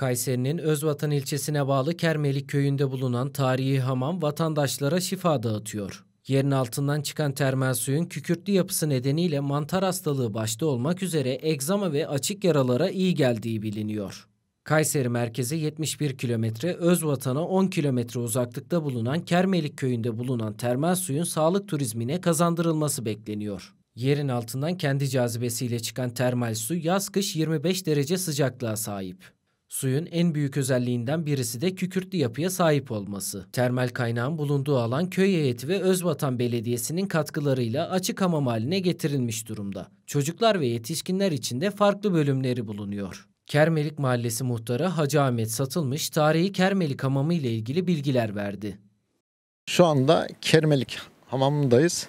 Kayseri'nin Özvatan ilçesine bağlı Kermelik köyünde bulunan tarihi hamam vatandaşlara şifa dağıtıyor. Yerin altından çıkan termal suyun kükürtlü yapısı nedeniyle mantar hastalığı başta olmak üzere egzama ve açık yaralara iyi geldiği biliniyor. Kayseri merkeze 71 kilometre, Özvatan'a 10 kilometre uzaklıkta bulunan Kermelik köyünde bulunan termal suyun sağlık turizmine kazandırılması bekleniyor. Yerin altından kendi cazibesiyle çıkan termal su yaz kış 25 derece sıcaklığa sahip. Suyun en büyük özelliğinden birisi de kükürtlü yapıya sahip olması. Termal kaynağın bulunduğu alan köy heyeti ve Özvatan Belediyesi'nin katkılarıyla açık hamam haline getirilmiş durumda. Çocuklar ve yetişkinler için de farklı bölümleri bulunuyor. Kermelik Mahallesi Muhtarı Hacı Ahmet Satılmış, tarihi Kermelik Hamamı ile ilgili bilgiler verdi. Şu anda Kermelik Hamamı'ndayız.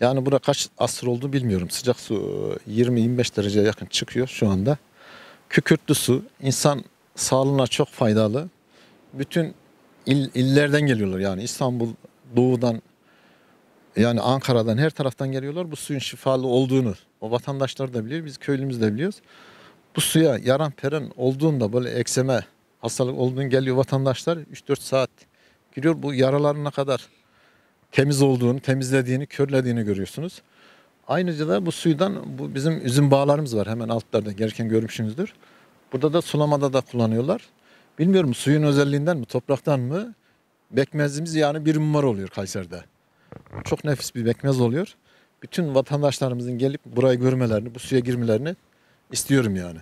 Yani burada kaç asır oldu bilmiyorum. Sıcak su 20-25 e, dereceye yakın çıkıyor şu anda. Kükürtlü su insan sağlığına çok faydalı. Bütün il, illerden geliyorlar yani İstanbul doğudan yani Ankara'dan her taraftan geliyorlar. Bu suyun şifalı olduğunu o vatandaşlar da biliyor, biz köylümüz de biliyoruz. Bu suya yaran peren olduğunda böyle ekseme hastalık olduğunu geliyor vatandaşlar 3-4 saat giriyor. Bu yaralarına kadar temiz olduğunu, temizlediğini, körlediğini görüyorsunuz. Ayrıca da bu suydan bu bizim üzüm bağlarımız var hemen altlarda gerken görmüşsünüzdür. Burada da sulamada da kullanıyorlar. Bilmiyorum suyun özelliğinden mi topraktan mı bekmezimiz yani bir numara oluyor Kayseri'de. Çok nefis bir bekmez oluyor. Bütün vatandaşlarımızın gelip burayı görmelerini, bu suya girmelerini istiyorum yani.